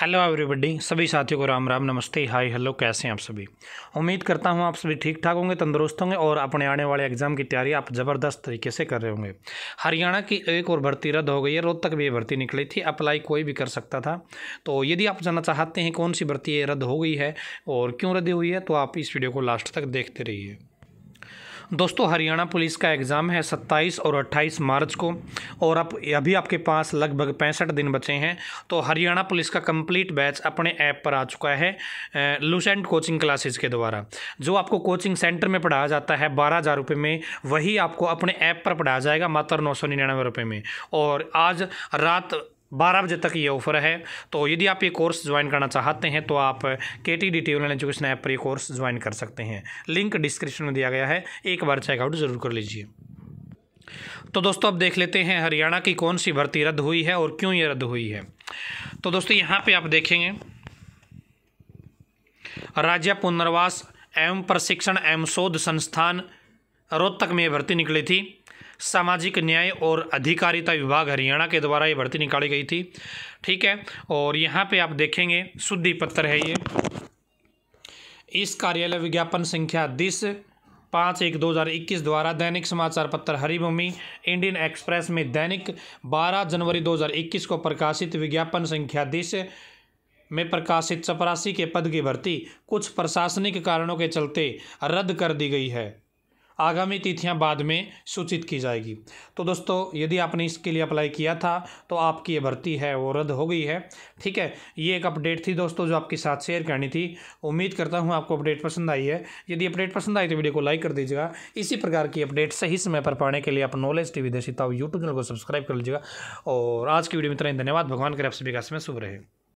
hello everybody सभी साथियों को राम राम नमस्ते हाय हेलो कैसे हैं आप सभी उम्मीद करता हूं आप सभी ठीक ठाक होंगे तंदुरुस्त होंगे और अपने आने वाले एग्जाम की तैयारी आप ज़बरदस्त तरीके से कर रहे होंगे हरियाणा की एक और भर्ती रद्द हो गई है रोहतक भी ये भर्ती निकली थी अप्लाई कोई भी कर सकता था तो यदि आप जानना चाहते हैं कौन सी भर्ती रद्द हो गई है और क्यों रद्द हुई है तो आप इस वीडियो को लास्ट तक देखते रहिए दोस्तों हरियाणा पुलिस का एग्ज़ाम है 27 और 28 मार्च को और अब अभी आपके पास लगभग पैंसठ दिन बचे हैं तो हरियाणा पुलिस का कंप्लीट बैच अपने ऐप पर आ चुका है लूसेंट कोचिंग क्लासेस के द्वारा जो आपको कोचिंग सेंटर में पढ़ाया जाता है बारह हज़ार रुपये में वही आपको अपने ऐप पर पढ़ाया जाएगा मात्र नौ सौ निन्यानवे रुपये में और आज रात बारह बजे तक ये ऑफर है तो यदि आप ये कोर्स ज्वाइन करना चाहते हैं तो आप के T D T online education app पर ये कोर्स ज्वाइन कर सकते हैं लिंक डिस्क्रिप्शन में दिया गया है एक बार चेकआउट ज़रूर कर लीजिए तो दोस्तों अब देख लेते हैं हरियाणा की कौन सी भर्ती रद्द हुई है और क्यों ये रद्द हुई है तो दोस्तों यहाँ पे आप देखेंगे राज्य पुनर्वास एवं प्रशिक्षण एवं शोध संस्थान रोहतक में भर्ती निकली थी सामाजिक न्याय और अधिकारिता विभाग हरियाणा के द्वारा ये भर्ती निकाली गई थी ठीक है और यहाँ पे आप देखेंगे शुद्धि पत्र है ये इस कार्यालय विज्ञापन संख्या दिस पाँच एक दो हज़ार इक्कीस द्वारा दैनिक समाचार पत्र हरिभूमि इंडियन एक्सप्रेस में दैनिक बारह जनवरी दो हज़ार इक्कीस को प्रकाशित विज्ञापन संख्या दिस में प्रकाशित चपरासी के पद की भर्ती कुछ प्रशासनिक कारणों के चलते रद्द कर दी गई है आगामी तिथियां बाद में सूचित की जाएगी तो दोस्तों यदि आपने इसके लिए अप्लाई किया था तो आपकी ये भर्ती है वो रद्द हो गई है ठीक है ये एक अपडेट थी दोस्तों जो आपके साथ शेयर करनी थी उम्मीद करता हूँ आपको अपडेट पसंद आई है यदि अपडेट पसंद आई तो वीडियो को लाइक कर दीजिएगा इसी प्रकार की अपडेट सही समय पर पाने के लिए आप नॉलेज टी वी देशिता यूट्यूब चैनल को सब्सक्राइब कर लीजिएगा और आज की वीडियो में इतना ही धन्यवाद भगवान के आप सभी का समय शुभ रहे